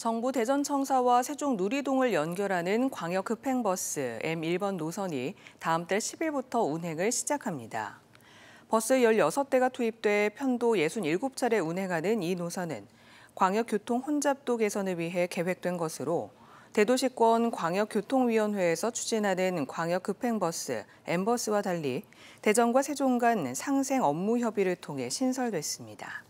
정부 대전청사와 세종누리동을 연결하는 광역급행버스 M1번 노선이 다음 달 10일부터 운행을 시작합니다. 버스 16대가 투입돼 편도 67차례 운행하는 이 노선은 광역교통 혼잡도 개선을 위해 계획된 것으로 대도시권 광역교통위원회에서 추진하는 광역급행버스 M버스와 달리 대전과 세종 간 상생 업무 협의를 통해 신설됐습니다.